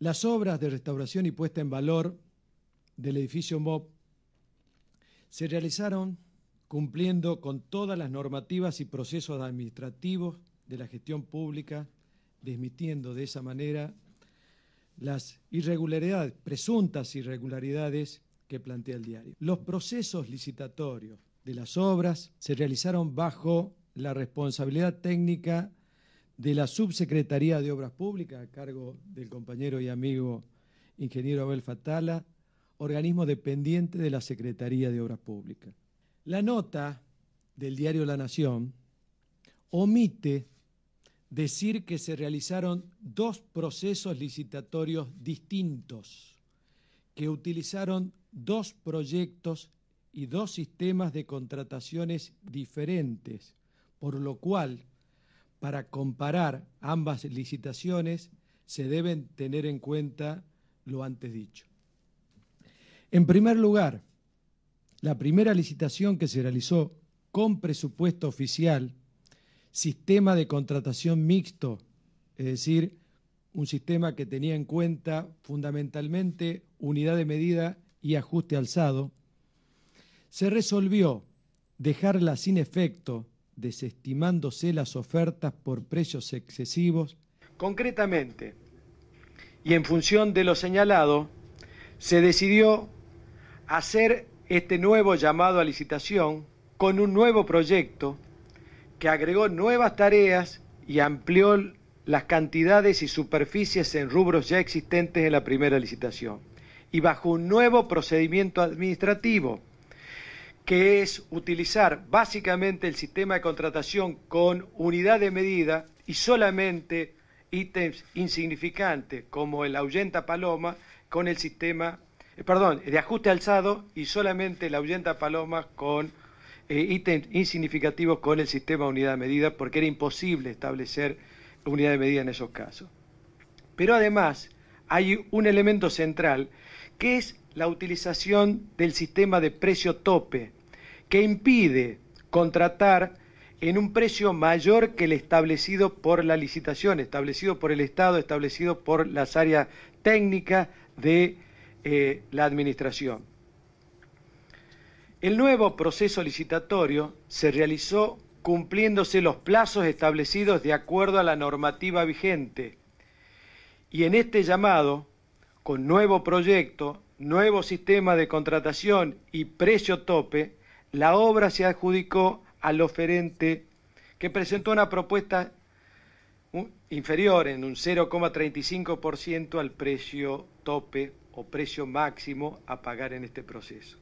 Las obras de restauración y puesta en valor del edificio MOB se realizaron cumpliendo con todas las normativas y procesos administrativos de la gestión pública, desmitiendo de esa manera las irregularidades, presuntas irregularidades que plantea el diario. Los procesos licitatorios de las obras se realizaron bajo la responsabilidad técnica de la Subsecretaría de Obras Públicas, a cargo del compañero y amigo ingeniero Abel Fatala, organismo dependiente de la Secretaría de Obras Públicas. La nota del diario La Nación omite decir que se realizaron dos procesos licitatorios distintos, que utilizaron dos proyectos y dos sistemas de contrataciones diferentes, por lo cual para comparar ambas licitaciones se deben tener en cuenta lo antes dicho. En primer lugar, la primera licitación que se realizó con presupuesto oficial, sistema de contratación mixto, es decir, un sistema que tenía en cuenta fundamentalmente unidad de medida y ajuste alzado, se resolvió dejarla sin efecto desestimándose las ofertas por precios excesivos. Concretamente, y en función de lo señalado, se decidió hacer este nuevo llamado a licitación con un nuevo proyecto que agregó nuevas tareas y amplió las cantidades y superficies en rubros ya existentes en la primera licitación y bajo un nuevo procedimiento administrativo que es utilizar básicamente el sistema de contratación con unidad de medida y solamente ítems insignificantes como el ahuyenta paloma con el sistema, eh, perdón, de ajuste alzado y solamente el ahuyenta paloma con eh, ítems insignificativos con el sistema unidad de medida porque era imposible establecer unidad de medida en esos casos. Pero además, hay un elemento central que es la utilización del sistema de precio tope, que impide contratar en un precio mayor que el establecido por la licitación, establecido por el Estado, establecido por las áreas técnicas de eh, la Administración. El nuevo proceso licitatorio se realizó cumpliéndose los plazos establecidos de acuerdo a la normativa vigente y en este llamado, con nuevo proyecto, nuevo sistema de contratación y precio tope, la obra se adjudicó al oferente que presentó una propuesta inferior en un 0,35% al precio tope o precio máximo a pagar en este proceso.